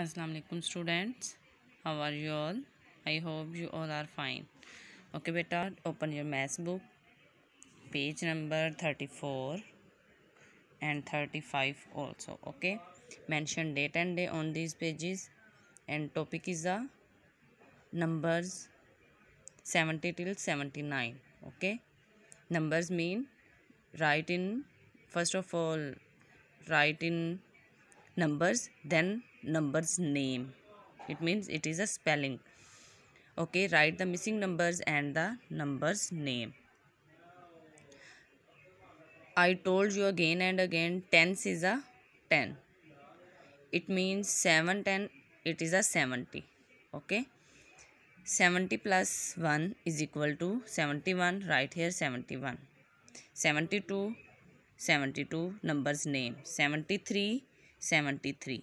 assalamu alaikum students how are you all i hope you all are fine okay beta open your math book page number 34 and 35 also okay mention date and day on these pages and topic is the numbers 70 till 79 okay numbers mean write in first of all write in numbers then number's name it means it is a spelling okay write the missing numbers and the number's name i told you again and again tens is a 10 it means 7 10 it is a 70 okay 70 plus 1 is equal to 71 right here 71 72 72 numbers name 73 73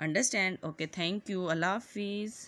understand okay thank you allah hafiz